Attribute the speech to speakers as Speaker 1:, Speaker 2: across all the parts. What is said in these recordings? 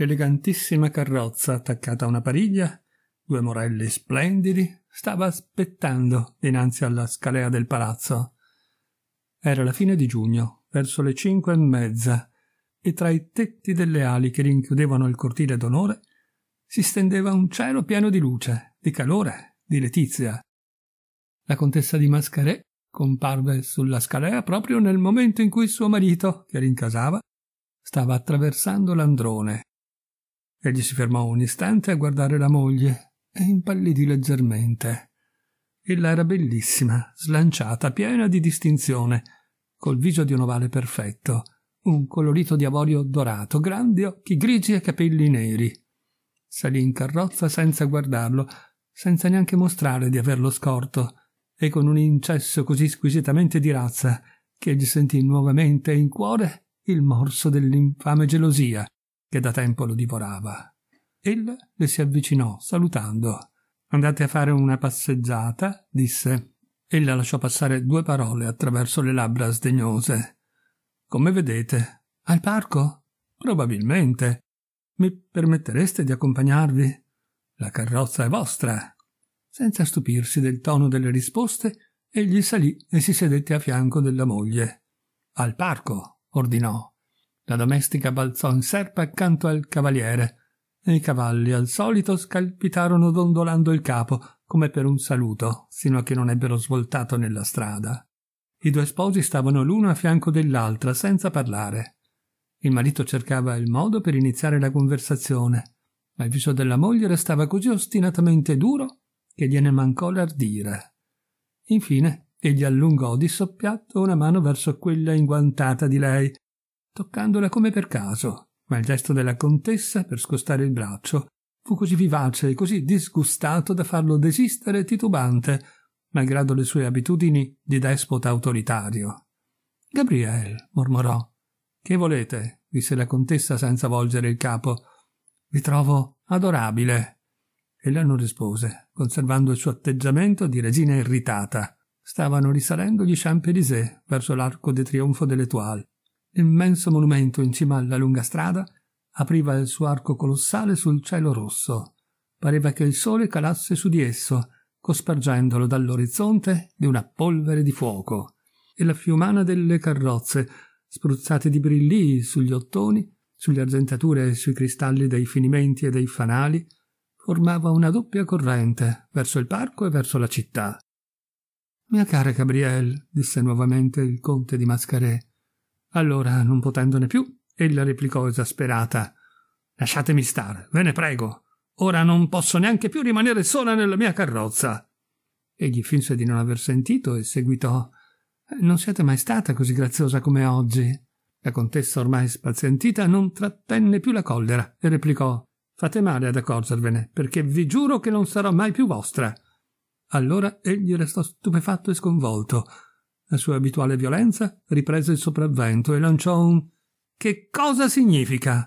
Speaker 1: l'elegantissima carrozza attaccata a una pariglia, due morelli splendidi, stava aspettando dinanzi alla scalea del palazzo. Era la fine di giugno, verso le cinque e mezza, e tra i tetti delle ali che rinchiudevano il cortile d'onore si stendeva un cielo pieno di luce, di calore, di letizia. La contessa di Mascaret comparve sulla scalea proprio nel momento in cui suo marito, che rincasava, stava attraversando l'androne Egli si fermò un istante a guardare la moglie e impallidì leggermente. Ella era bellissima, slanciata, piena di distinzione, col viso di un ovale perfetto, un colorito di avorio dorato, grandi occhi grigi e capelli neri. Salì in carrozza senza guardarlo, senza neanche mostrare di averlo scorto, e con un incesso così squisitamente di razza che gli sentì nuovamente in cuore il morso dell'infame gelosia che da tempo lo divorava. Ella le si avvicinò, salutando. Andate a fare una passeggiata, disse. Ella lasciò passare due parole attraverso le labbra sdegnose. Come vedete. Al parco? Probabilmente. Mi permettereste di accompagnarvi? La carrozza è vostra. Senza stupirsi del tono delle risposte, egli salì e si sedette a fianco della moglie. Al parco, ordinò. La domestica balzò in serpa accanto al cavaliere e i cavalli al solito scalpitarono dondolando il capo come per un saluto sino a che non ebbero svoltato nella strada. I due sposi stavano l'uno a fianco dell'altra senza parlare. Il marito cercava il modo per iniziare la conversazione, ma il viso della moglie restava così ostinatamente duro che gliene mancò l'ardire. Infine egli allungò di soppiatto una mano verso quella inguantata di lei toccandola come per caso, ma il gesto della contessa per scostare il braccio fu così vivace e così disgustato da farlo desistere titubante, malgrado le sue abitudini di despota autoritario. Gabriel, mormorò. Che volete? disse la contessa senza volgere il capo. Vi trovo adorabile. Ella non rispose, conservando il suo atteggiamento di regina irritata. Stavano risalendo gli Champs-Élysées verso l'arco di trionfo delle Toile L'immenso monumento in cima alla lunga strada apriva il suo arco colossale sul cielo rosso. Pareva che il sole calasse su di esso, cospargendolo dall'orizzonte di una polvere di fuoco. E la fiumana delle carrozze, spruzzate di brillii sugli ottoni, sulle argentature e sui cristalli dei finimenti e dei fanali, formava una doppia corrente verso il parco e verso la città. Mia cara Gabrielle, disse nuovamente il conte di Mascaret, allora, non potendone più, ella replicò esasperata. Lasciatemi stare, ve ne prego. Ora non posso neanche più rimanere sola nella mia carrozza. Egli finse di non aver sentito e seguitò. Eh, non siete mai stata così graziosa come oggi. La contessa, ormai spazientita, non trattenne più la collera e replicò Fate male ad accorgervene, perché vi giuro che non sarò mai più vostra. Allora egli restò stupefatto e sconvolto. La sua abituale violenza riprese il sopravvento e lanciò un Che cosa significa?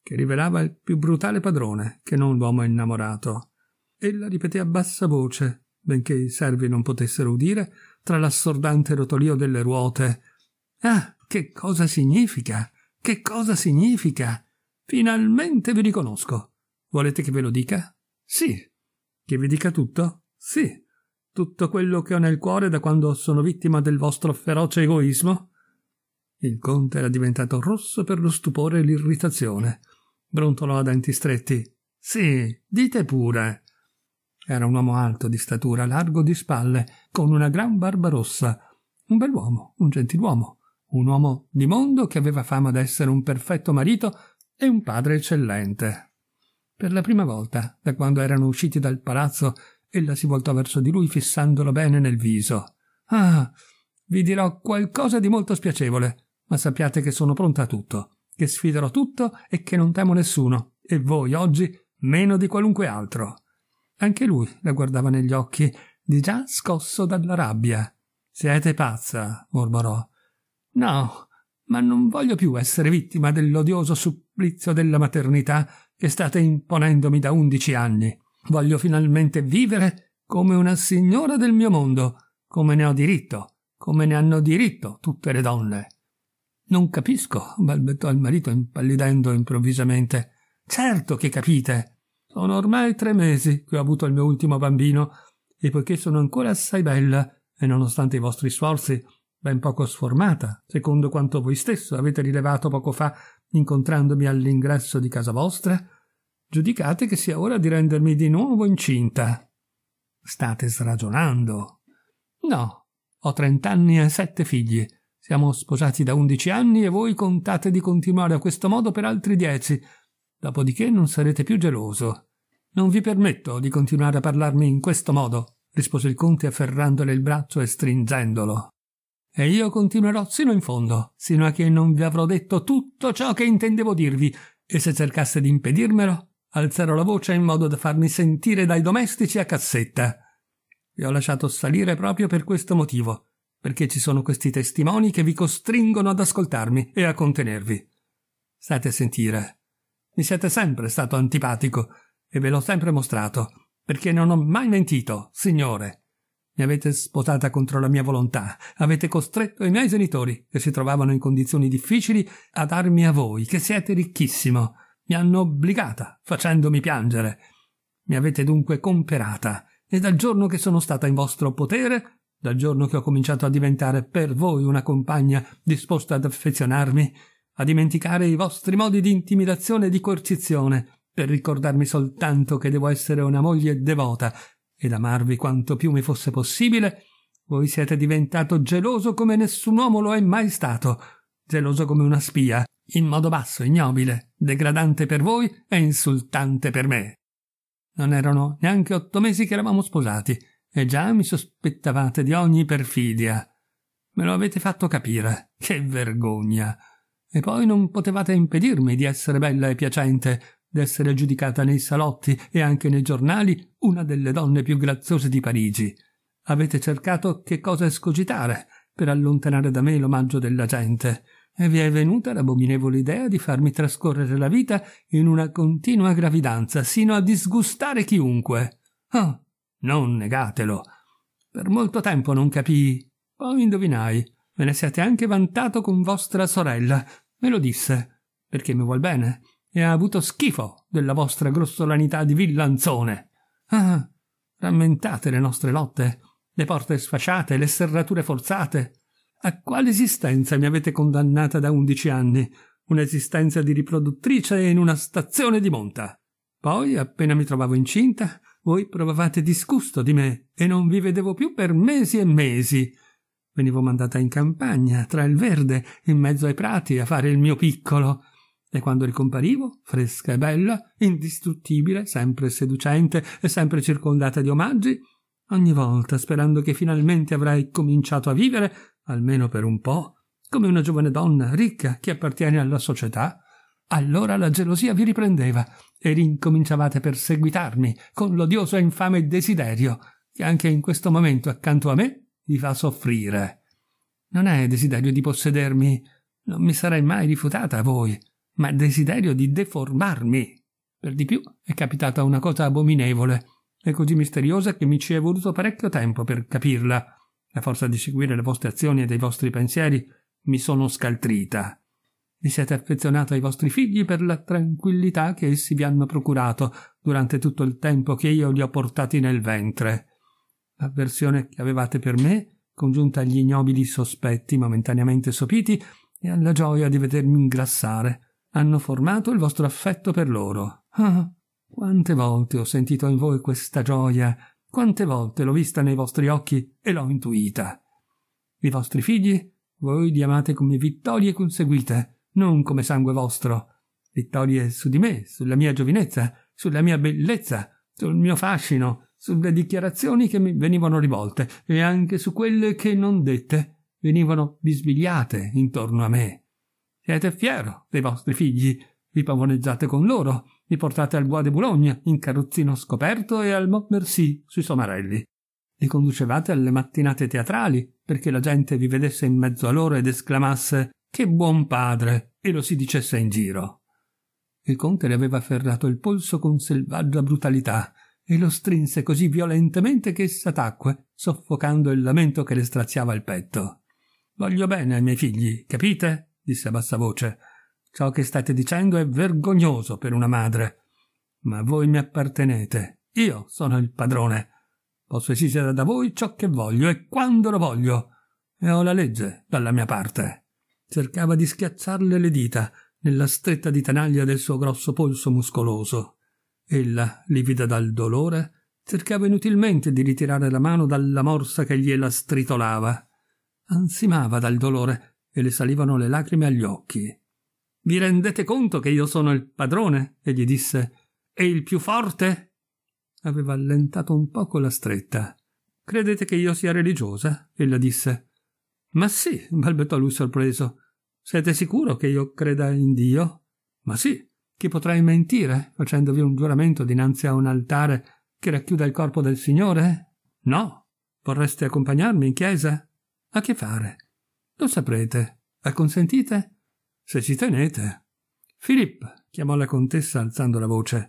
Speaker 1: che rivelava il più brutale padrone che non l'uomo innamorato. Ella ripeté a bassa voce, benché i servi non potessero udire, tra l'assordante rotolio delle ruote. Ah, che cosa significa? Che cosa significa? Finalmente vi riconosco. Volete che ve lo dica? Sì. Che vi dica tutto? Sì tutto quello che ho nel cuore da quando sono vittima del vostro feroce egoismo? Il conte era diventato rosso per lo stupore e l'irritazione. Brontolò a denti stretti. Sì, dite pure. Era un uomo alto di statura, largo di spalle, con una gran barba rossa. Un bell'uomo, un gentiluomo, un uomo di mondo che aveva fama d'essere un perfetto marito e un padre eccellente. Per la prima volta, da quando erano usciti dal palazzo Ella si voltò verso di lui fissandolo bene nel viso. Ah, vi dirò qualcosa di molto spiacevole, ma sappiate che sono pronta a tutto, che sfiderò tutto e che non temo nessuno, e voi oggi meno di qualunque altro. Anche lui la guardava negli occhi, di già scosso dalla rabbia. Siete pazza, mormorò. No, ma non voglio più essere vittima dell'odioso supplizio della maternità che state imponendomi da undici anni. Voglio finalmente vivere come una signora del mio mondo, come ne ho diritto, come ne hanno diritto tutte le donne. Non capisco, balbettò il marito impallidendo improvvisamente. Certo che capite. Sono ormai tre mesi che ho avuto il mio ultimo bambino, e poiché sono ancora assai bella, e nonostante i vostri sforzi, ben poco sformata, secondo quanto voi stesso avete rilevato poco fa incontrandomi all'ingresso di casa vostra, giudicate che sia ora di rendermi di nuovo incinta. State sragionando. No, ho trent'anni e sette figli. Siamo sposati da undici anni e voi contate di continuare a questo modo per altri dieci. Dopodiché non sarete più geloso. Non vi permetto di continuare a parlarmi in questo modo, rispose il conte afferrandole il braccio e stringendolo. E io continuerò sino in fondo, sino a che non vi avrò detto tutto ciò che intendevo dirvi, e se cercasse di impedirmelo, Alzerò la voce in modo da farmi sentire dai domestici a cassetta. Vi ho lasciato salire proprio per questo motivo, perché ci sono questi testimoni che vi costringono ad ascoltarmi e a contenervi. State a sentire. Mi siete sempre stato antipatico e ve l'ho sempre mostrato, perché non ho mai mentito, signore. Mi avete sposata contro la mia volontà, avete costretto i miei genitori, che si trovavano in condizioni difficili, a darmi a voi, che siete ricchissimo mi hanno obbligata, facendomi piangere. Mi avete dunque comperata, e dal giorno che sono stata in vostro potere, dal giorno che ho cominciato a diventare per voi una compagna disposta ad affezionarmi, a dimenticare i vostri modi di intimidazione e di coercizione, per ricordarmi soltanto che devo essere una moglie devota ed amarvi quanto più mi fosse possibile, voi siete diventato geloso come nessun uomo lo è mai stato, geloso come una spia, in modo basso, ignobile, degradante per voi e insultante per me. Non erano neanche otto mesi che eravamo sposati, e già mi sospettavate di ogni perfidia. Me lo avete fatto capire. Che vergogna. E poi non potevate impedirmi di essere bella e piacente, d'essere giudicata nei salotti e anche nei giornali una delle donne più graziose di Parigi. Avete cercato che cosa escogitare per allontanare da me l'omaggio della gente e vi è venuta l'abominevole idea di farmi trascorrere la vita in una continua gravidanza sino a disgustare chiunque. Oh, non negatelo. Per molto tempo non capii, poi indovinai. Me ne siete anche vantato con vostra sorella. Me lo disse, perché mi vuol bene, e ha avuto schifo della vostra grossolanità di villanzone. Ah, rammentate le nostre lotte, le porte sfasciate, le serrature forzate, a quale esistenza mi avete condannata da undici anni? Un'esistenza di riproduttrice in una stazione di monta. Poi, appena mi trovavo incinta, voi provavate disgusto di me e non vi vedevo più per mesi e mesi. Venivo mandata in campagna, tra il verde, in mezzo ai prati, a fare il mio piccolo. E quando ricomparivo, fresca e bella, indistruttibile, sempre seducente e sempre circondata di omaggi, ogni volta, sperando che finalmente avrei cominciato a vivere, almeno per un po', come una giovane donna ricca che appartiene alla società, allora la gelosia vi riprendeva e rincominciavate a perseguitarmi con l'odioso e infame desiderio che anche in questo momento accanto a me vi fa soffrire. Non è desiderio di possedermi, non mi sarei mai rifiutata a voi, ma desiderio di deformarmi. Per di più è capitata una cosa abominevole e così misteriosa che mi ci è voluto parecchio tempo per capirla. La forza di seguire le vostre azioni e dei vostri pensieri mi sono scaltrita. Vi siete affezionato ai vostri figli per la tranquillità che essi vi hanno procurato durante tutto il tempo che io li ho portati nel ventre. L'avversione che avevate per me, congiunta agli ignobili sospetti momentaneamente sopiti e alla gioia di vedermi ingrassare, hanno formato il vostro affetto per loro. Ah, quante volte ho sentito in voi questa gioia quante volte l'ho vista nei vostri occhi e l'ho intuita. I vostri figli voi li amate come vittorie conseguite, non come sangue vostro. Vittorie su di me, sulla mia giovinezza, sulla mia bellezza, sul mio fascino, sulle dichiarazioni che mi venivano rivolte e anche su quelle che non dette venivano bisbigliate intorno a me. Siete fiero dei vostri figli, vi pavoneggiate con loro, vi portate al Bois de Boulogne, in carrozzino scoperto, e al Montmercy, sui somarelli. Li conducevate alle mattinate teatrali, perché la gente vi vedesse in mezzo a loro ed esclamasse «Che buon padre!» e lo si dicesse in giro. Il conte le aveva afferrato il polso con selvaggia brutalità e lo strinse così violentemente che essa tacque, soffocando il lamento che le straziava il petto. «Voglio bene ai miei figli, capite?» disse a bassa voce. Ciò che state dicendo è vergognoso per una madre. Ma voi mi appartenete. Io sono il padrone. Posso esigere da voi ciò che voglio e quando lo voglio. E ho la legge dalla mia parte. Cercava di schiacciarle le dita nella stretta di tanaglia del suo grosso polso muscoloso. Ella, livida dal dolore, cercava inutilmente di ritirare la mano dalla morsa che gliela stritolava. Ansimava dal dolore e le salivano le lacrime agli occhi. Vi rendete conto che io sono il padrone? e gli disse. E il più forte? Aveva allentato un poco la stretta. Credete che io sia religiosa? ella disse. Ma sì, balbettò lui sorpreso. Siete sicuro che io creda in Dio? Ma sì, chi potrei mentire facendovi un giuramento dinanzi a un altare che racchiuda il corpo del Signore? No. Vorreste accompagnarmi in chiesa? A che fare? Lo saprete. Acconsentite? Se ci tenete. Philip, chiamò la contessa alzando la voce.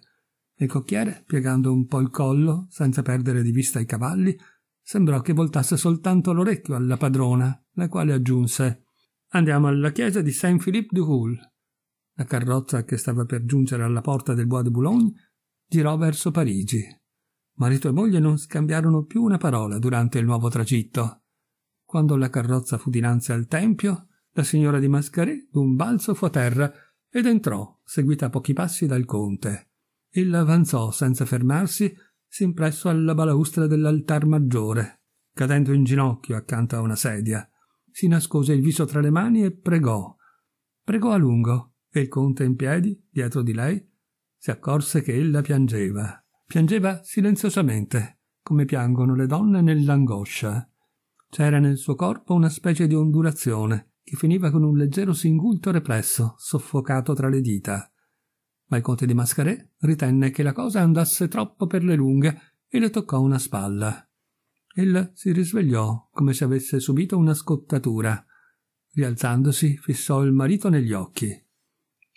Speaker 1: Il cocchiere, piegando un po' il collo, senza perdere di vista i cavalli, sembrò che voltasse soltanto l'orecchio alla padrona, la quale aggiunse Andiamo alla chiesa di Saint-Philippe du Houle. La carrozza che stava per giungere alla porta del Bois de Boulogne girò verso Parigi. Marito e moglie non scambiarono più una parola durante il nuovo tragitto. Quando la carrozza fu dinanzi al tempio, la signora di Mascaret d'un balzo fu a terra ed entrò, seguita a pochi passi dal conte. Ella avanzò senza fermarsi sin presso alla balaustra dell'altar maggiore, cadendo in ginocchio accanto a una sedia. Si nascose il viso tra le mani e pregò. Pregò a lungo e il conte in piedi, dietro di lei, si accorse che ella piangeva. Piangeva silenziosamente, come piangono le donne nell'angoscia. C'era nel suo corpo una specie di ondulazione, che finiva con un leggero singulto replesso, soffocato tra le dita. Ma il conte di Mascaret ritenne che la cosa andasse troppo per le lunghe e le toccò una spalla. Ella si risvegliò come se avesse subito una scottatura. Rialzandosi, fissò il marito negli occhi.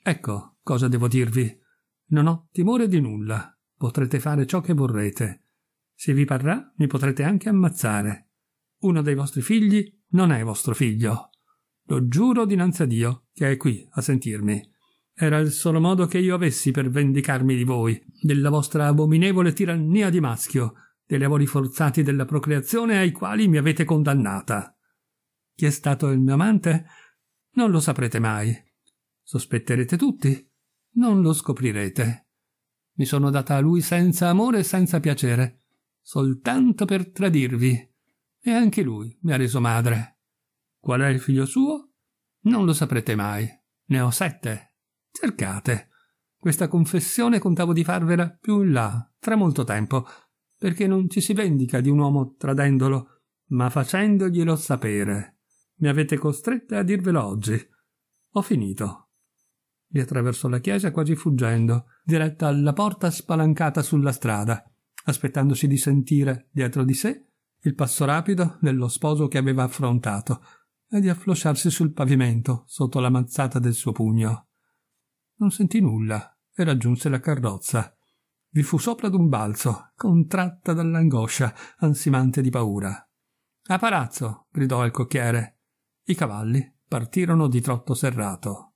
Speaker 1: Ecco cosa devo dirvi. Non ho timore di nulla. Potrete fare ciò che vorrete. Se vi parrà, mi potrete anche ammazzare. Uno dei vostri figli non è vostro figlio. Lo giuro dinanzi a Dio, che è qui a sentirmi. Era il solo modo che io avessi per vendicarmi di voi, della vostra abominevole tirannia di maschio, dei lavori forzati della procreazione ai quali mi avete condannata. Chi è stato il mio amante? Non lo saprete mai. Sospetterete tutti? Non lo scoprirete. Mi sono data a lui senza amore e senza piacere, soltanto per tradirvi. E anche lui mi ha reso madre. Qual è il figlio suo? Non lo saprete mai. Ne ho sette. Cercate. Questa confessione contavo di farvela più in là, tra molto tempo, perché non ci si vendica di un uomo tradendolo, ma facendoglielo sapere. Mi avete costretta a dirvelo oggi. Ho finito. E attraversò la chiesa quasi fuggendo, diretta alla porta spalancata sulla strada, aspettandosi di sentire, dietro di sé, il passo rapido dello sposo che aveva affrontato, e di afflosciarsi sul pavimento sotto la mazzata del suo pugno. Non sentì nulla e raggiunse la carrozza. Vi fu sopra d'un balzo, contratta dall'angoscia, ansimante di paura. A palazzo! gridò al cocchiere. I cavalli partirono di trotto serrato.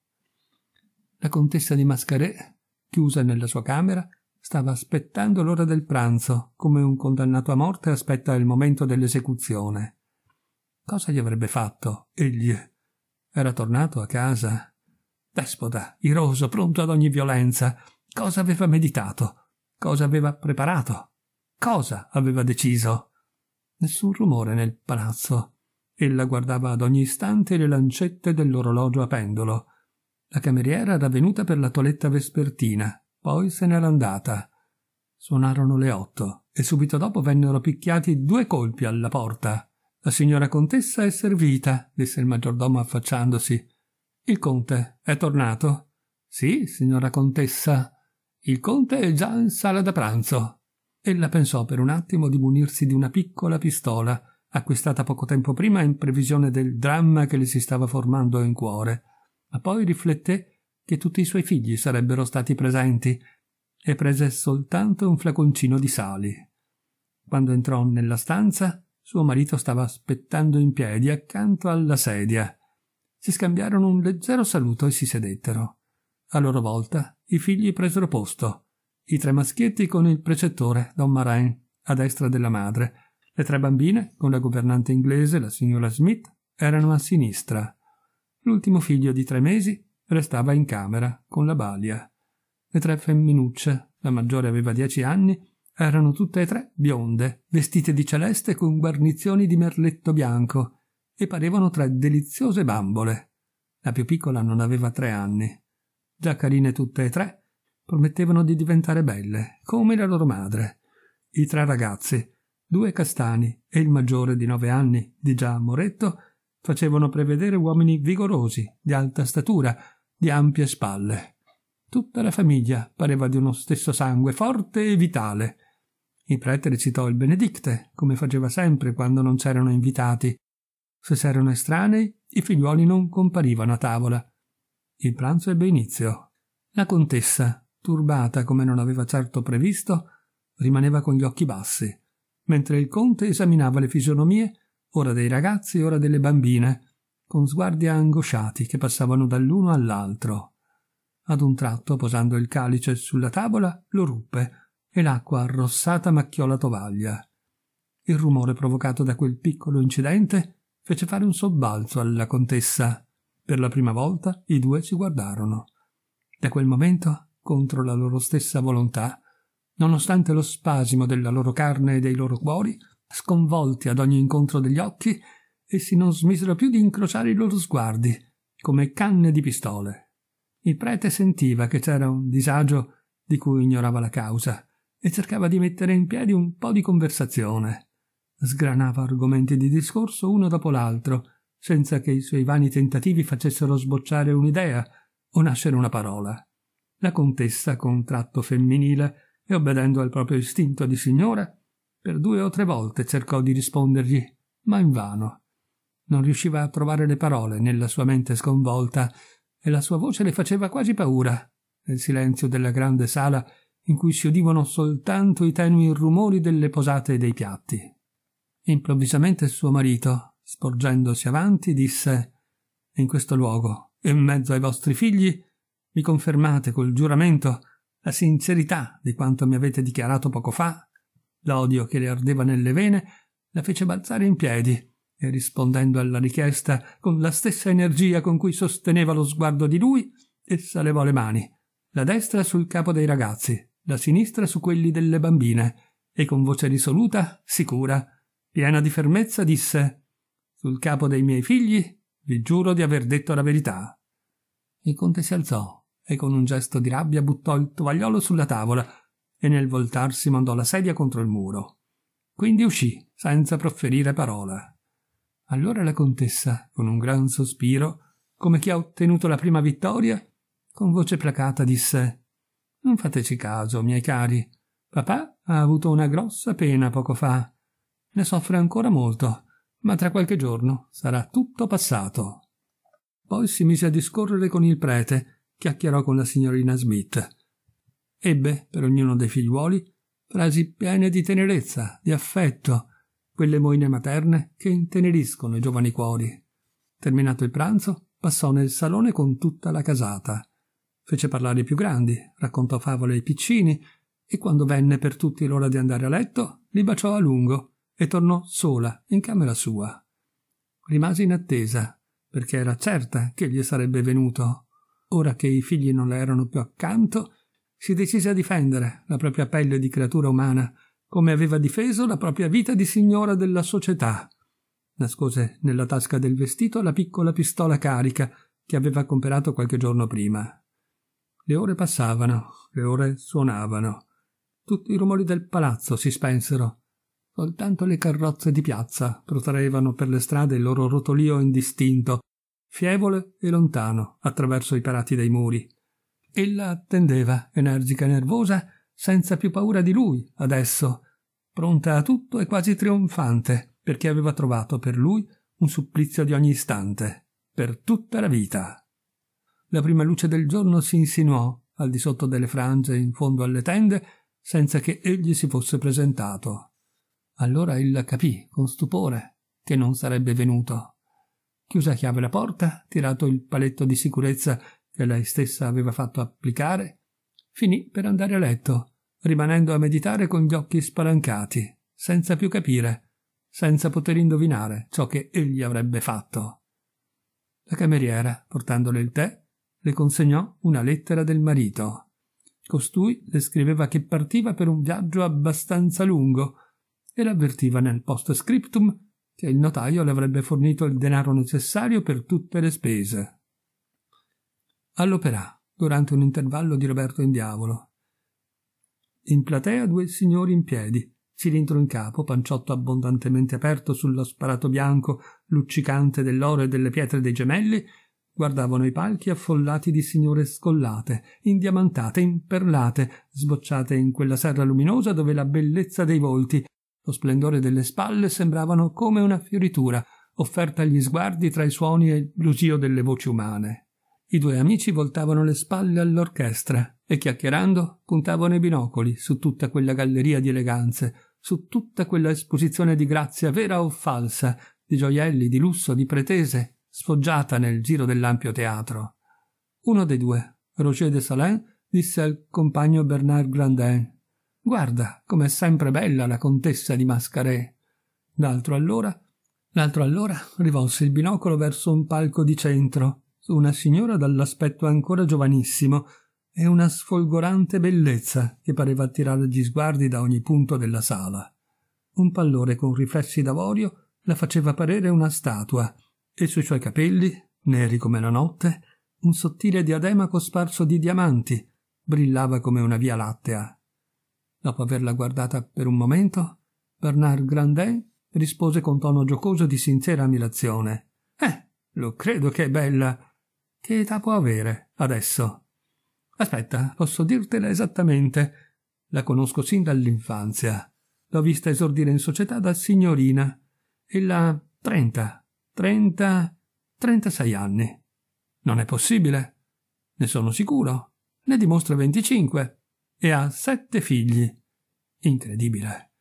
Speaker 1: La contessa di Mascaré, chiusa nella sua camera, stava aspettando l'ora del pranzo, come un condannato a morte aspetta il momento dell'esecuzione. Cosa gli avrebbe fatto, egli? Era tornato a casa? Despota, iroso, pronto ad ogni violenza. Cosa aveva meditato? Cosa aveva preparato? Cosa aveva deciso? Nessun rumore nel palazzo. Ella guardava ad ogni istante le lancette dell'orologio a pendolo. La cameriera era venuta per la toletta vespertina, poi se n'era andata. Suonarono le otto e subito dopo vennero picchiati due colpi alla porta. La signora contessa è servita, disse il maggiordomo affacciandosi. Il conte è tornato? Sì, signora contessa. Il conte è già in sala da pranzo. Ella pensò per un attimo di munirsi di una piccola pistola, acquistata poco tempo prima in previsione del dramma che le si stava formando in cuore, ma poi rifletté che tutti i suoi figli sarebbero stati presenti e prese soltanto un flaconcino di sali. Quando entrò nella stanza, suo marito stava aspettando in piedi accanto alla sedia. Si scambiarono un leggero saluto e si sedettero. A loro volta i figli presero posto. I tre maschietti con il precettore, Don Marin, a destra della madre. Le tre bambine, con la governante inglese, la signora Smith, erano a sinistra. L'ultimo figlio di tre mesi restava in camera con la balia. Le tre femminucce, la maggiore aveva dieci anni, erano tutte e tre bionde, vestite di celeste con guarnizioni di merletto bianco, e parevano tre deliziose bambole. La più piccola non aveva tre anni. Già carine tutte e tre, promettevano di diventare belle, come la loro madre. I tre ragazzi, due castani e il maggiore di nove anni, di già Moretto, facevano prevedere uomini vigorosi, di alta statura, di ampie spalle. Tutta la famiglia pareva di uno stesso sangue forte e vitale, il prete recitò il Benedicte, come faceva sempre quando non c'erano invitati. Se c'erano estranei, i figliuoli non comparivano a tavola. Il pranzo ebbe inizio. La contessa, turbata come non aveva certo previsto, rimaneva con gli occhi bassi, mentre il conte esaminava le fisionomie, ora dei ragazzi, ora delle bambine, con sguardi angosciati che passavano dall'uno all'altro. Ad un tratto, posando il calice sulla tavola, lo ruppe e l'acqua arrossata macchiò la tovaglia. Il rumore provocato da quel piccolo incidente fece fare un sobbalzo alla contessa. Per la prima volta i due si guardarono. Da quel momento, contro la loro stessa volontà, nonostante lo spasimo della loro carne e dei loro cuori, sconvolti ad ogni incontro degli occhi, essi non smisero più di incrociare i loro sguardi, come canne di pistole. Il prete sentiva che c'era un disagio di cui ignorava la causa, e cercava di mettere in piedi un po' di conversazione. Sgranava argomenti di discorso uno dopo l'altro, senza che i suoi vani tentativi facessero sbocciare un'idea o nascere una parola. La contessa, con tratto femminile e obbedendo al proprio istinto di signora, per due o tre volte cercò di rispondergli, ma invano. Non riusciva a trovare le parole nella sua mente sconvolta e la sua voce le faceva quasi paura. Nel silenzio della grande sala in cui si udivano soltanto i tenui rumori delle posate e dei piatti. Improvvisamente suo marito, sporgendosi avanti, disse In questo luogo, in mezzo ai vostri figli, mi confermate col giuramento la sincerità di quanto mi avete dichiarato poco fa? L'odio che le ardeva nelle vene la fece balzare in piedi e rispondendo alla richiesta con la stessa energia con cui sosteneva lo sguardo di lui, essa levò le mani, la destra sul capo dei ragazzi, la sinistra su quelli delle bambine, e con voce risoluta, sicura, piena di fermezza, disse Sul capo dei miei figli vi giuro di aver detto la verità. Il conte si alzò e con un gesto di rabbia buttò il tovagliolo sulla tavola e nel voltarsi mandò la sedia contro il muro. Quindi uscì, senza profferire parola. Allora la contessa, con un gran sospiro, come chi ha ottenuto la prima vittoria, con voce placata disse non fateci caso, miei cari. Papà ha avuto una grossa pena poco fa. Ne soffre ancora molto, ma tra qualche giorno sarà tutto passato. Poi si mise a discorrere con il prete, chiacchierò con la signorina Smith. Ebbe, per ognuno dei figliuoli, frasi piene di tenerezza, di affetto, quelle moine materne che inteneriscono i giovani cuori. Terminato il pranzo, passò nel salone con tutta la casata fece parlare i più grandi, raccontò favole ai piccini e quando venne per tutti l'ora di andare a letto, li baciò a lungo e tornò sola in camera sua. Rimase in attesa, perché era certa che gli sarebbe venuto. Ora che i figli non le erano più accanto, si decise a difendere la propria pelle di creatura umana, come aveva difeso la propria vita di signora della società. Nascose nella tasca del vestito la piccola pistola carica che aveva comperato qualche giorno prima. Le ore passavano, le ore suonavano. Tutti i rumori del palazzo si spensero. Soltanto le carrozze di piazza protraevano per le strade il loro rotolio indistinto, fievole e lontano, attraverso i parati dei muri. Ella attendeva, energica e nervosa, senza più paura di lui, adesso, pronta a tutto e quasi trionfante, perché aveva trovato per lui un supplizio di ogni istante, per tutta la vita la prima luce del giorno si insinuò al di sotto delle frange in fondo alle tende senza che egli si fosse presentato. Allora ella capì con stupore che non sarebbe venuto. Chiusa a chiave la porta, tirato il paletto di sicurezza che lei stessa aveva fatto applicare, finì per andare a letto, rimanendo a meditare con gli occhi spalancati, senza più capire, senza poter indovinare ciò che egli avrebbe fatto. La cameriera, portandole il tè, le consegnò una lettera del marito. Costui le scriveva che partiva per un viaggio abbastanza lungo e l'avvertiva nel post scriptum che il notaio le avrebbe fornito il denaro necessario per tutte le spese. All'operà, durante un intervallo di Roberto in diavolo. In platea due signori in piedi, cilindro in capo, panciotto abbondantemente aperto sullo sparato bianco luccicante dell'oro e delle pietre dei gemelli, guardavano i palchi affollati di signore scollate, indiamantate, imperlate, sbocciate in quella serra luminosa dove la bellezza dei volti, lo splendore delle spalle sembravano come una fioritura, offerta agli sguardi tra i suoni e il brusio delle voci umane. I due amici voltavano le spalle all'orchestra e chiacchierando puntavano i binocoli su tutta quella galleria di eleganze, su tutta quella esposizione di grazia vera o falsa, di gioielli, di lusso, di pretese, sfoggiata nel giro dell'ampio teatro. Uno dei due, Roger de Salin, disse al compagno Bernard Grandin: Guarda, com'è sempre bella la contessa di Mascaret. L'altro allora, l'altro allora rivolse il binocolo verso un palco di centro, su una signora dall'aspetto ancora giovanissimo e una sfolgorante bellezza che pareva attirare gli sguardi da ogni punto della sala. Un pallore con riflessi d'avorio la faceva parere una statua, e sui suoi capelli, neri come la notte, un sottile diadema cosparso di diamanti brillava come una via lattea. Dopo averla guardata per un momento, Bernard Grandet rispose con tono giocoso di sincera ammirazione. Eh, lo credo che è bella. Che età può avere adesso? Aspetta, posso dirtela esattamente. La conosco sin dall'infanzia. L'ho vista esordire in società da signorina. Ella trenta, 30, 36 anni. Non è possibile. Ne sono sicuro. Ne dimostra 25 e ha sette figli. Incredibile.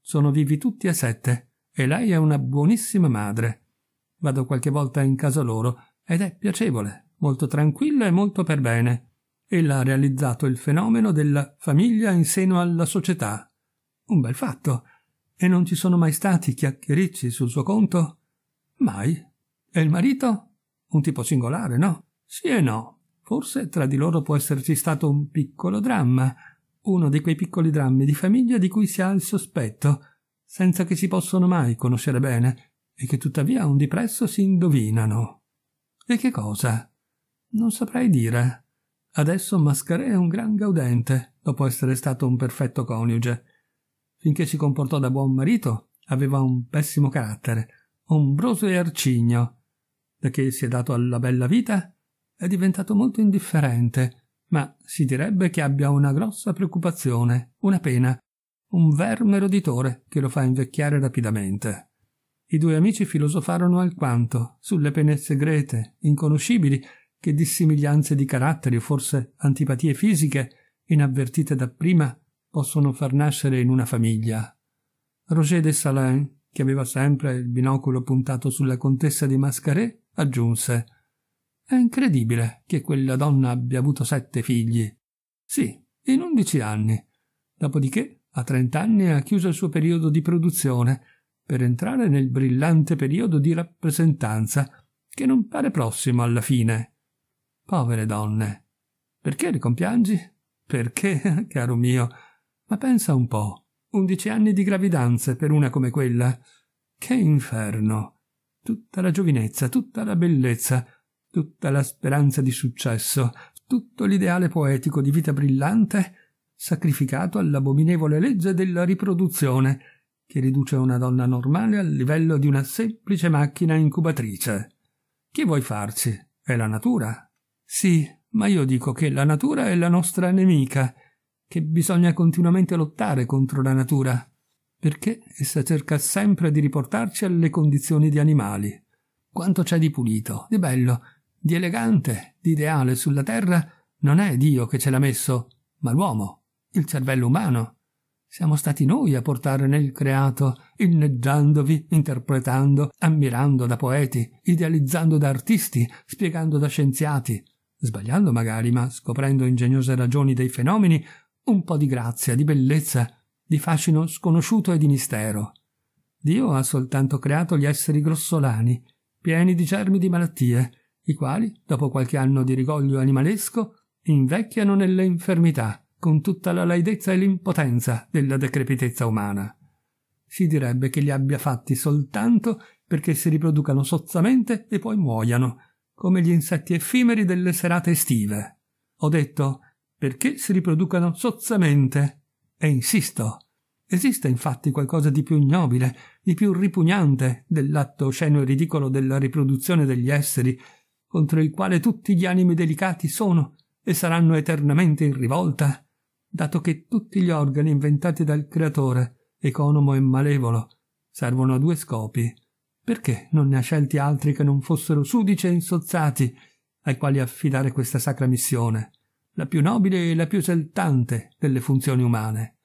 Speaker 1: Sono vivi tutti e sette e lei è una buonissima madre. Vado qualche volta in casa loro ed è piacevole, molto tranquilla e molto per bene. Ella ha realizzato il fenomeno della famiglia in seno alla società. Un bel fatto. E non ci sono mai stati chiacchiericci sul suo conto? Mai. E il marito? Un tipo singolare, no? Sì e no. Forse tra di loro può esserci stato un piccolo dramma, uno di quei piccoli drammi di famiglia di cui si ha il sospetto, senza che si possono mai conoscere bene, e che tuttavia a un dipresso si indovinano. E che cosa? Non saprei dire. Adesso Mascarè è un gran gaudente, dopo essere stato un perfetto coniuge. Finché si comportò da buon marito, aveva un pessimo carattere, ombroso e arcigno. Da che si è dato alla bella vita è diventato molto indifferente, ma si direbbe che abbia una grossa preoccupazione, una pena, un verme roditore che lo fa invecchiare rapidamente. I due amici filosofarono alquanto sulle pene segrete, inconoscibili, che dissimiglianze di caratteri o forse antipatie fisiche, inavvertite dapprima, possono far nascere in una famiglia. Roger de Dessalins che aveva sempre il binocolo puntato sulla contessa di Mascaret, aggiunse È incredibile che quella donna abbia avuto sette figli. Sì, in undici anni. Dopodiché, a trent'anni, ha chiuso il suo periodo di produzione per entrare nel brillante periodo di rappresentanza, che non pare prossimo alla fine. Povere donne. Perché le compiangi? Perché, caro mio, ma pensa un po'. Undici anni di gravidanza per una come quella. Che inferno! Tutta la giovinezza, tutta la bellezza, tutta la speranza di successo, tutto l'ideale poetico di vita brillante sacrificato all'abominevole legge della riproduzione che riduce una donna normale al livello di una semplice macchina incubatrice. Che vuoi farci? È la natura? Sì, ma io dico che la natura è la nostra nemica che bisogna continuamente lottare contro la natura, perché essa cerca sempre di riportarci alle condizioni di animali. Quanto c'è di pulito, di bello, di elegante, di ideale sulla terra non è Dio che ce l'ha messo, ma l'uomo, il cervello umano. Siamo stati noi a portare nel creato, inneggiandovi, interpretando, ammirando da poeti, idealizzando da artisti, spiegando da scienziati, sbagliando magari, ma scoprendo ingegnose ragioni dei fenomeni, un po' di grazia, di bellezza, di fascino sconosciuto e di mistero. Dio ha soltanto creato gli esseri grossolani, pieni di germi di malattie, i quali, dopo qualche anno di rigoglio animalesco, invecchiano nelle infermità, con tutta la laidezza e l'impotenza della decrepitezza umana. Si direbbe che li abbia fatti soltanto perché si riproducano sozzamente e poi muoiano, come gli insetti effimeri delle serate estive. Ho detto perché si riproducano sozzamente. E insisto, esiste infatti qualcosa di più ignobile, di più ripugnante dell'atto osceno e ridicolo della riproduzione degli esseri, contro il quale tutti gli animi delicati sono e saranno eternamente in rivolta, dato che tutti gli organi inventati dal Creatore, economo e malevolo, servono a due scopi. Perché non ne ha scelti altri che non fossero sudici e insozzati, ai quali affidare questa sacra missione? la più nobile e la più esaltante delle funzioni umane.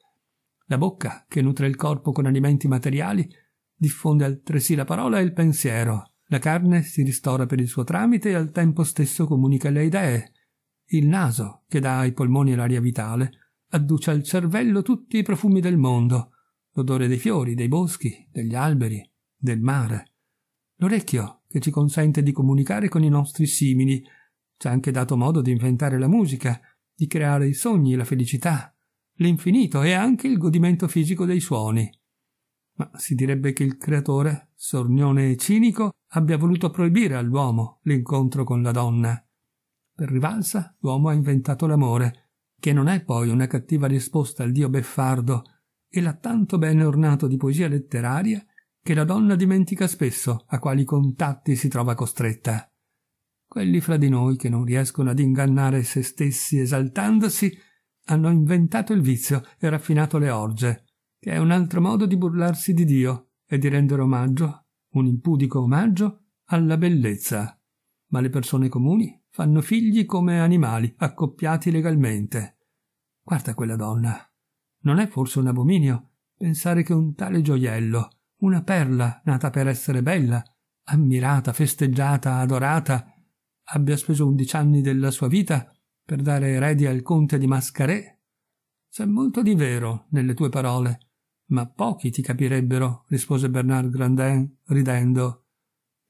Speaker 1: La bocca, che nutre il corpo con alimenti materiali, diffonde altresì la parola e il pensiero. La carne si ristora per il suo tramite e al tempo stesso comunica le idee. Il naso, che dà ai polmoni l'aria vitale, adduce al cervello tutti i profumi del mondo, l'odore dei fiori, dei boschi, degli alberi, del mare. L'orecchio, che ci consente di comunicare con i nostri simili ci ha anche dato modo di inventare la musica, di creare i sogni, la felicità, l'infinito e anche il godimento fisico dei suoni. Ma si direbbe che il creatore, sornione e cinico, abbia voluto proibire all'uomo l'incontro con la donna. Per rivalsa, l'uomo ha inventato l'amore, che non è poi una cattiva risposta al dio beffardo, e l'ha tanto bene ornato di poesia letteraria che la donna dimentica spesso a quali contatti si trova costretta. Quelli fra di noi che non riescono ad ingannare se stessi esaltandosi hanno inventato il vizio e raffinato le orge, che è un altro modo di burlarsi di Dio e di rendere omaggio, un impudico omaggio, alla bellezza. Ma le persone comuni fanno figli come animali accoppiati legalmente. Guarda quella donna. Non è forse un abominio pensare che un tale gioiello, una perla nata per essere bella, ammirata, festeggiata, adorata, abbia speso undici anni della sua vita per dare eredi al conte di Mascarè? C'è molto di vero nelle tue parole, ma pochi ti capirebbero, rispose Bernard Grandin ridendo.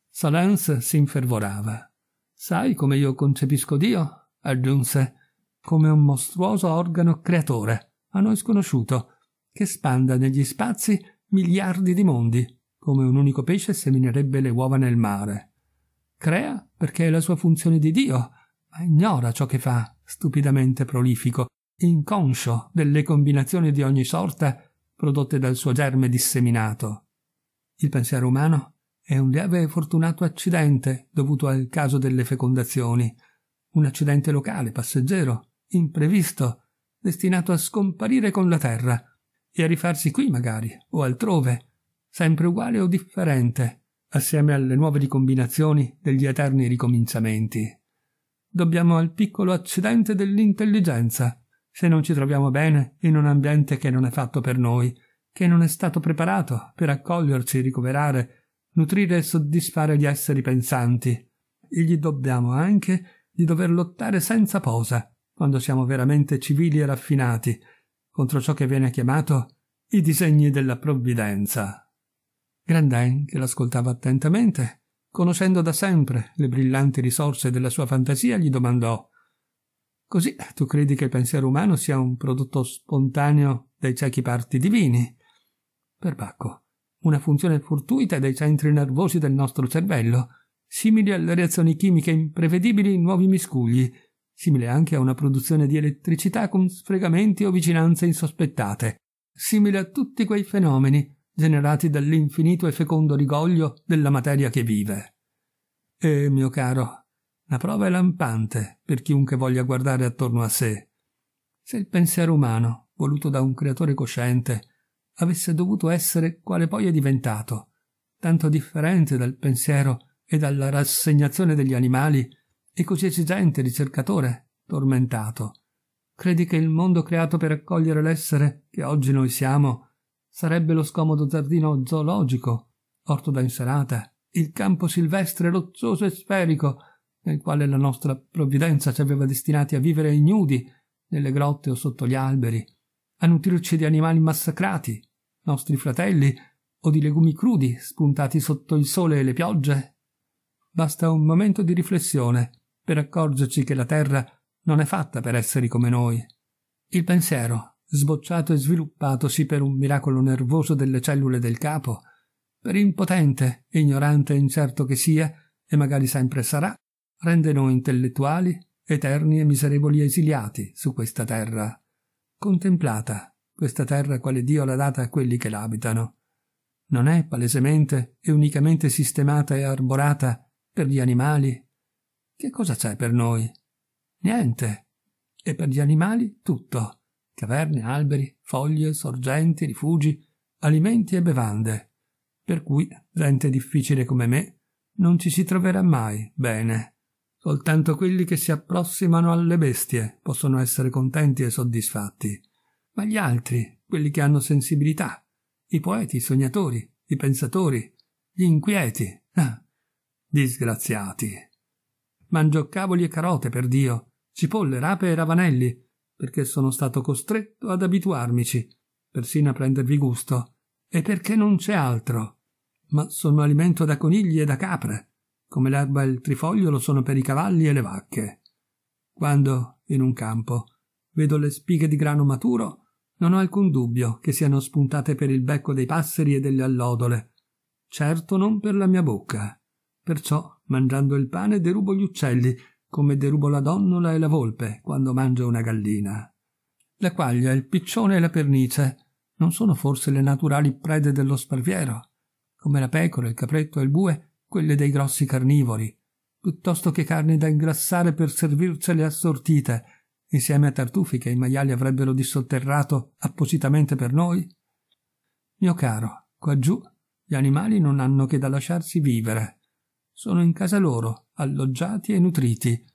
Speaker 1: Salens si infervorava. Sai come io concepisco Dio? aggiunse, come un mostruoso organo creatore, a noi sconosciuto, che spanda negli spazi miliardi di mondi, come un unico pesce seminerebbe le uova nel mare. Crea perché è la sua funzione di Dio, ma ignora ciò che fa, stupidamente prolifico, inconscio delle combinazioni di ogni sorta prodotte dal suo germe disseminato. Il pensiero umano è un lieve e fortunato accidente dovuto al caso delle fecondazioni, un accidente locale, passeggero, imprevisto, destinato a scomparire con la terra e a rifarsi qui magari o altrove, sempre uguale o differente, assieme alle nuove ricombinazioni degli eterni ricominciamenti. Dobbiamo al piccolo accidente dell'intelligenza, se non ci troviamo bene in un ambiente che non è fatto per noi, che non è stato preparato per accoglierci, ricoverare, nutrire e soddisfare gli esseri pensanti. E gli dobbiamo anche di dover lottare senza posa, quando siamo veramente civili e raffinati, contro ciò che viene chiamato i disegni della provvidenza. Grandin, che l'ascoltava attentamente, conoscendo da sempre le brillanti risorse della sua fantasia, gli domandò Così tu credi che il pensiero umano sia un prodotto spontaneo dei ciechi parti divini? «Per Bacco, una funzione fortuita dei centri nervosi del nostro cervello, simili alle reazioni chimiche imprevedibili in nuovi miscugli, simile anche a una produzione di elettricità con sfregamenti o vicinanze insospettate, simile a tutti quei fenomeni generati dall'infinito e fecondo rigoglio della materia che vive. E, mio caro, la prova è lampante per chiunque voglia guardare attorno a sé. Se il pensiero umano, voluto da un creatore cosciente, avesse dovuto essere quale poi è diventato, tanto differente dal pensiero e dalla rassegnazione degli animali, e così esigente, ricercatore, tormentato. Credi che il mondo creato per accogliere l'essere che oggi noi siamo Sarebbe lo scomodo giardino zoologico, orto da inserata, il campo silvestre rozzoso e sferico, nel quale la nostra provvidenza ci aveva destinati a vivere ignudi, nelle grotte o sotto gli alberi, a nutrirci di animali massacrati, nostri fratelli, o di legumi crudi spuntati sotto il sole e le piogge? Basta un momento di riflessione per accorgerci che la terra non è fatta per esseri come noi. Il pensiero sbocciato e sviluppatosi per un miracolo nervoso delle cellule del capo, per impotente, ignorante e incerto che sia, e magari sempre sarà, rende noi intellettuali, eterni e miserevoli esiliati su questa terra. Contemplata, questa terra quale Dio l'ha data a quelli che l'abitano. Non è palesemente e unicamente sistemata e arborata per gli animali? Che cosa c'è per noi? Niente. E per gli animali tutto caverne, alberi, foglie, sorgenti, rifugi, alimenti e bevande, per cui gente difficile come me non ci si troverà mai bene. Soltanto quelli che si approssimano alle bestie possono essere contenti e soddisfatti, ma gli altri, quelli che hanno sensibilità, i poeti, i sognatori, i pensatori, gli inquieti, ah, disgraziati. Mangio cavoli e carote, per Dio, cipolle, rape e ravanelli, perché sono stato costretto ad abituarmici, persino a prendervi gusto, e perché non c'è altro. Ma sono alimento da conigli e da capre, come l'erba e il trifoglio lo sono per i cavalli e le vacche. Quando, in un campo, vedo le spighe di grano maturo, non ho alcun dubbio che siano spuntate per il becco dei passeri e delle allodole, certo non per la mia bocca. Perciò, mangiando il pane, derubo gli uccelli come derubo la donnola e la volpe quando mangio una gallina. La quaglia, il piccione e la pernice non sono forse le naturali prede dello sparviero, come la pecora, il capretto e il bue, quelle dei grossi carnivori, piuttosto che carni da ingrassare per servircele assortite, insieme a tartufi che i maiali avrebbero dissotterrato appositamente per noi? Mio caro, quaggiù gli animali non hanno che da lasciarsi vivere, sono in casa loro, alloggiati e nutriti.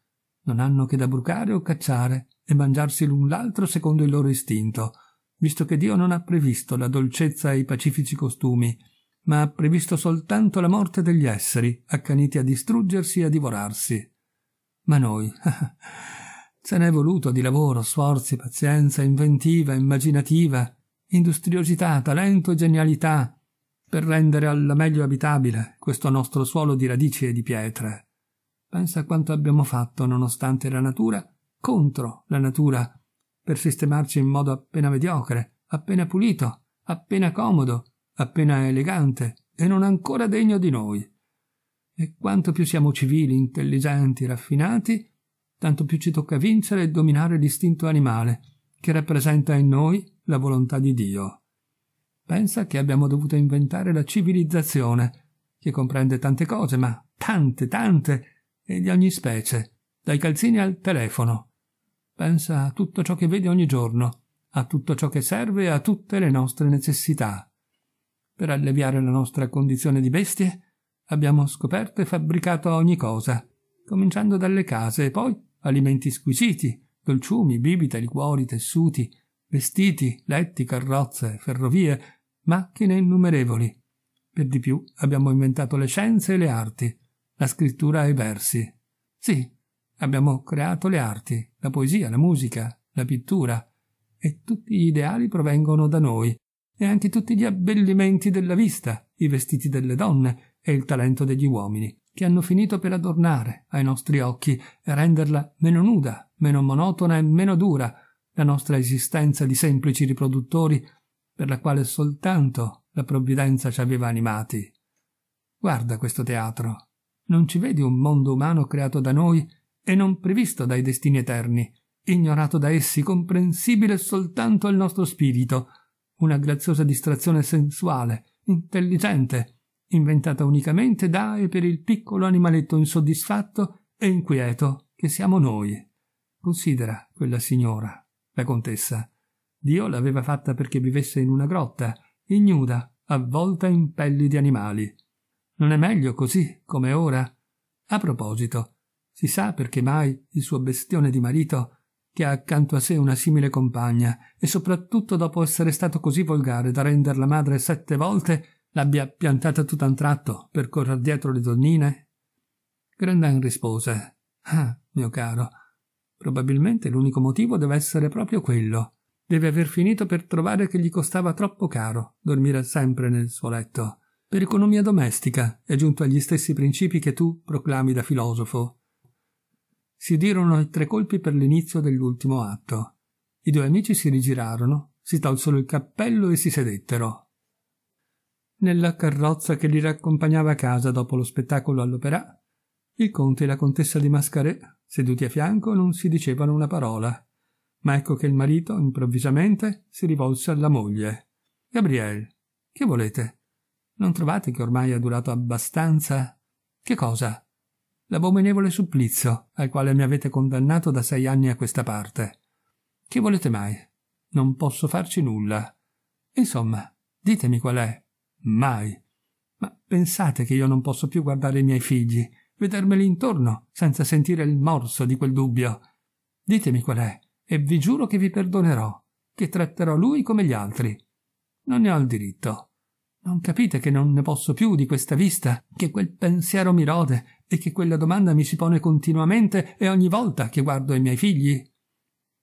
Speaker 1: Non hanno che da brucare o cacciare e mangiarsi l'un l'altro secondo il loro istinto, visto che Dio non ha previsto la dolcezza e i pacifici costumi, ma ha previsto soltanto la morte degli esseri, accaniti a distruggersi e a divorarsi. Ma noi, ce n'è voluto di lavoro, sforzi, pazienza, inventiva, immaginativa, industriosità, talento e genialità, per rendere al meglio abitabile questo nostro suolo di radici e di pietre. Pensa quanto abbiamo fatto, nonostante la natura, contro la natura, per sistemarci in modo appena mediocre, appena pulito, appena comodo, appena elegante e non ancora degno di noi. E quanto più siamo civili, intelligenti, raffinati, tanto più ci tocca vincere e dominare l'istinto animale, che rappresenta in noi la volontà di Dio. Pensa che abbiamo dovuto inventare la civilizzazione, che comprende tante cose, ma tante, tante, e di ogni specie, dai calzini al telefono. Pensa a tutto ciò che vedi ogni giorno, a tutto ciò che serve e a tutte le nostre necessità. Per alleviare la nostra condizione di bestie, abbiamo scoperto e fabbricato ogni cosa, cominciando dalle case e poi alimenti squisiti, dolciumi, bibite, liquori, tessuti, vestiti, letti, carrozze, ferrovie, macchine innumerevoli. Per di più abbiamo inventato le scienze e le arti, la scrittura e i versi. Sì, abbiamo creato le arti, la poesia, la musica, la pittura, e tutti gli ideali provengono da noi, e anche tutti gli abbellimenti della vista, i vestiti delle donne e il talento degli uomini, che hanno finito per adornare ai nostri occhi e renderla meno nuda, meno monotona e meno dura, la nostra esistenza di semplici riproduttori per la quale soltanto la provvidenza ci aveva animati. Guarda questo teatro. Non ci vedi un mondo umano creato da noi e non previsto dai destini eterni, ignorato da essi, comprensibile soltanto al nostro spirito, una graziosa distrazione sensuale, intelligente, inventata unicamente da e per il piccolo animaletto insoddisfatto e inquieto che siamo noi. Considera quella signora, la contessa. Dio l'aveva fatta perché vivesse in una grotta, ignuda, avvolta in pelli di animali. Non è meglio così, come ora? A proposito, si sa perché mai il suo bestione di marito, che ha accanto a sé una simile compagna, e soprattutto dopo essere stato così volgare da renderla madre sette volte, l'abbia piantata tutta un tratto per correr dietro le donnine? Grandin rispose Ah, mio caro, Probabilmente l'unico motivo deve essere proprio quello. Deve aver finito per trovare che gli costava troppo caro dormire sempre nel suo letto. Per economia domestica è giunto agli stessi principi che tu proclami da filosofo. Si dirono i tre colpi per l'inizio dell'ultimo atto. I due amici si rigirarono, si tolsero il cappello e si sedettero. Nella carrozza che li raccompagnava a casa dopo lo spettacolo all'opera, il conte e la contessa di Mascaret Seduti a fianco non si dicevano una parola, ma ecco che il marito improvvisamente si rivolse alla moglie. Gabriele, che volete? Non trovate che ormai ha durato abbastanza? Che cosa? L'abominevole supplizio al quale mi avete condannato da sei anni a questa parte. Che volete mai? Non posso farci nulla. Insomma, ditemi qual è. Mai. Ma pensate che io non posso più guardare i miei figli vedermeli intorno, senza sentire il morso di quel dubbio. Ditemi qual è, e vi giuro che vi perdonerò, che tratterò lui come gli altri. Non ne ho il diritto. Non capite che non ne posso più di questa vista, che quel pensiero mi rode e che quella domanda mi si pone continuamente e ogni volta che guardo i miei figli?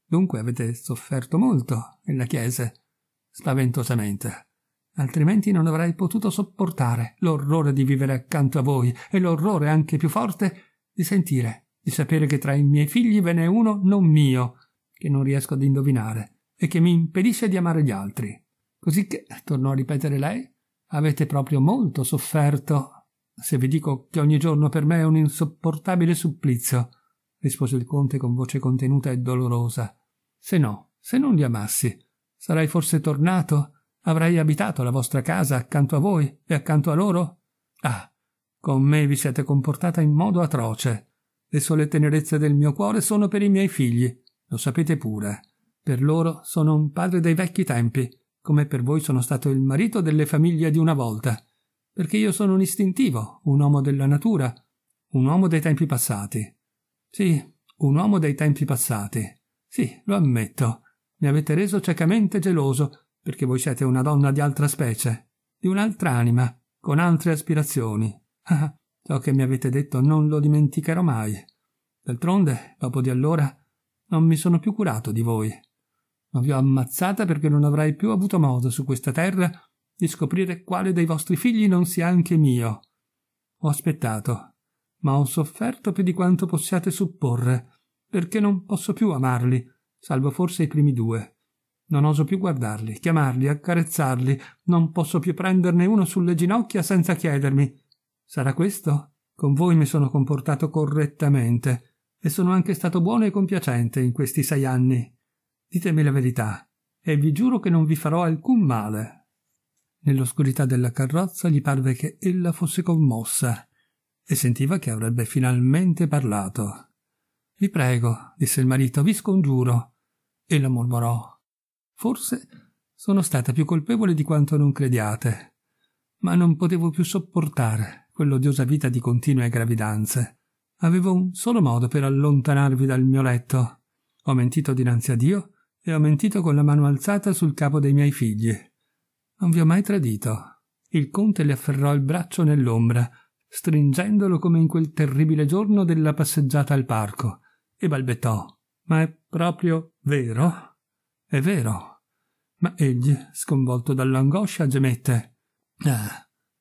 Speaker 1: Dunque avete sofferto molto nella chiese, spaventosamente altrimenti non avrei potuto sopportare l'orrore di vivere accanto a voi e l'orrore anche più forte di sentire, di sapere che tra i miei figli ve n'è uno non mio, che non riesco ad indovinare e che mi impedisce di amare gli altri. Così che, tornò a ripetere lei, avete proprio molto sofferto. Se vi dico che ogni giorno per me è un insopportabile supplizio, rispose il conte con voce contenuta e dolorosa. Se no, se non li amassi, sarei forse tornato Avrei abitato la vostra casa accanto a voi e accanto a loro? Ah, con me vi siete comportata in modo atroce. Le sole tenerezze del mio cuore sono per i miei figli, lo sapete pure. Per loro sono un padre dei vecchi tempi, come per voi sono stato il marito delle famiglie di una volta, perché io sono un istintivo, un uomo della natura, un uomo dei tempi passati. Sì, un uomo dei tempi passati. Sì, lo ammetto. Mi avete reso ciecamente geloso perché voi siete una donna di altra specie, di un'altra anima, con altre aspirazioni. Ah, ah, ciò che mi avete detto non lo dimenticherò mai. D'altronde, dopo di allora, non mi sono più curato di voi. Ma vi ho ammazzata perché non avrei più avuto modo su questa terra di scoprire quale dei vostri figli non sia anche mio. Ho aspettato, ma ho sofferto più di quanto possiate supporre, perché non posso più amarli, salvo forse i primi due. Non oso più guardarli, chiamarli, accarezzarli. Non posso più prenderne uno sulle ginocchia senza chiedermi. Sarà questo? Con voi mi sono comportato correttamente e sono anche stato buono e compiacente in questi sei anni. Ditemi la verità e vi giuro che non vi farò alcun male. Nell'oscurità della carrozza gli parve che ella fosse commossa e sentiva che avrebbe finalmente parlato. Vi prego, disse il marito, vi scongiuro. Ella mormorò Forse sono stata più colpevole di quanto non crediate, ma non potevo più sopportare quell'odiosa vita di continue gravidanze. Avevo un solo modo per allontanarvi dal mio letto. Ho mentito dinanzi a Dio e ho mentito con la mano alzata sul capo dei miei figli. Non vi ho mai tradito. Il conte le afferrò il braccio nell'ombra, stringendolo come in quel terribile giorno della passeggiata al parco, e balbettò. Ma è proprio vero? È vero. Ma egli, sconvolto dall'angoscia, gemette. Ah,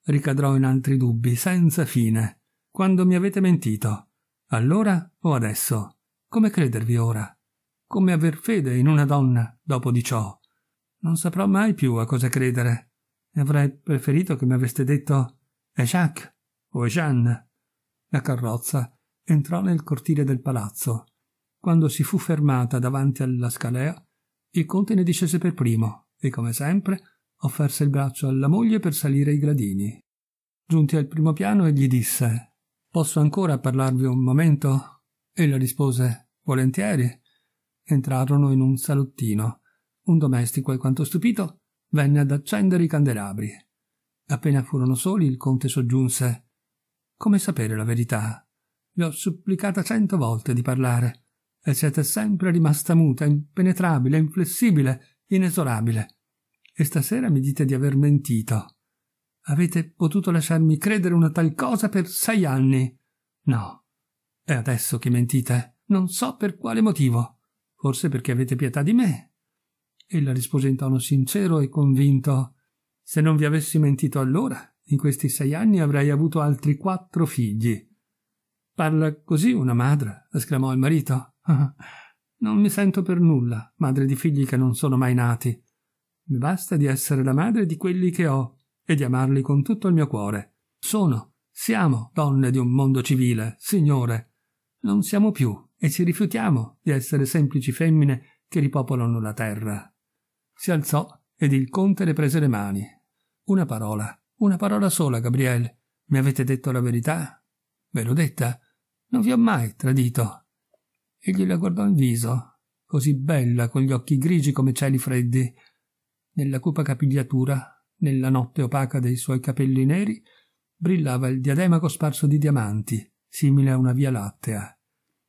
Speaker 1: ricadrò in altri dubbi, senza fine. Quando mi avete mentito? Allora o adesso? Come credervi ora? Come aver fede in una donna dopo di ciò? Non saprò mai più a cosa credere. E avrei preferito che mi aveste detto è eh, Jacques o è eh, Jeanne. La carrozza entrò nel cortile del palazzo. Quando si fu fermata davanti alla scalea, il conte ne discese per primo e, come sempre, offerse il braccio alla moglie per salire i gradini. Giunti al primo piano, e gli disse Posso ancora parlarvi un momento? Ella rispose Volentieri. Entrarono in un salottino. Un domestico, alquanto stupito, venne ad accendere i candelabri. Appena furono soli, il conte soggiunse Come sapere la verità? Vi ho supplicata cento volte di parlare e siete sempre rimasta muta, impenetrabile, inflessibile, inesorabile. E stasera mi dite di aver mentito. Avete potuto lasciarmi credere una tal cosa per sei anni. No. E adesso che mentite? Non so per quale motivo. Forse perché avete pietà di me. Ella rispose in tono sincero e convinto. Se non vi avessi mentito allora, in questi sei anni avrei avuto altri quattro figli. Parla così una madre, esclamò il marito. Ah, non mi sento per nulla, madre di figli che non sono mai nati. Mi basta di essere la madre di quelli che ho e di amarli con tutto il mio cuore. Sono, siamo donne di un mondo civile, signore. Non siamo più e ci rifiutiamo di essere semplici femmine che ripopolano la terra. Si alzò ed il conte le prese le mani. Una parola, una parola sola, Gabriele. Mi avete detto la verità? Ve l'ho detta. Non vi ho mai tradito, Egli la guardò in viso, così bella, con gli occhi grigi come cieli freddi, nella cupa capigliatura, nella notte opaca dei suoi capelli neri, brillava il diadema cosparso di diamanti, simile a una via lattea.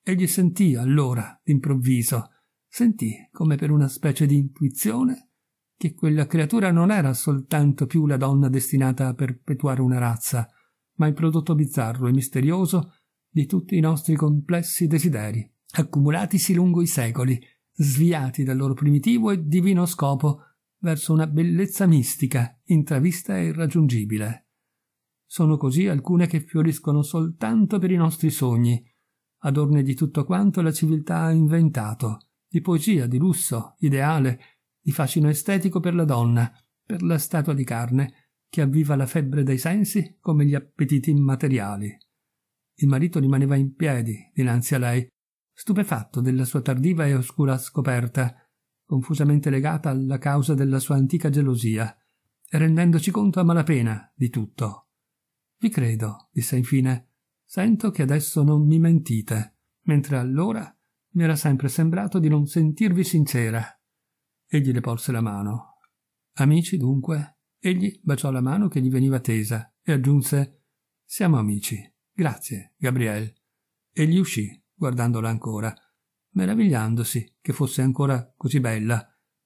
Speaker 1: Egli sentì allora, d'improvviso, sentì, come per una specie di intuizione, che quella creatura non era soltanto più la donna destinata a perpetuare una razza, ma il prodotto bizzarro e misterioso di tutti i nostri complessi desideri accumulatisi lungo i secoli, sviati dal loro primitivo e divino scopo verso una bellezza mistica, intravista e irraggiungibile. Sono così alcune che fioriscono soltanto per i nostri sogni, adorne di tutto quanto la civiltà ha inventato, di poesia, di lusso, ideale, di fascino estetico per la donna, per la statua di carne, che avviva la febbre dei sensi come gli appetiti immateriali. Il marito rimaneva in piedi dinanzi a lei, stupefatto della sua tardiva e oscura scoperta, confusamente legata alla causa della sua antica gelosia, e rendendoci conto a malapena di tutto. Vi credo, disse infine, sento che adesso non mi mentite, mentre allora mi era sempre sembrato di non sentirvi sincera. Egli le porse la mano. Amici, dunque, egli baciò la mano che gli veniva tesa e aggiunse Siamo amici. Grazie, Gabriel. Egli uscì guardandola ancora, meravigliandosi che fosse ancora così bella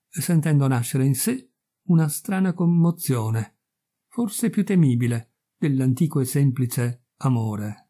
Speaker 1: e sentendo nascere in sé una strana commozione, forse più temibile dell'antico e semplice amore.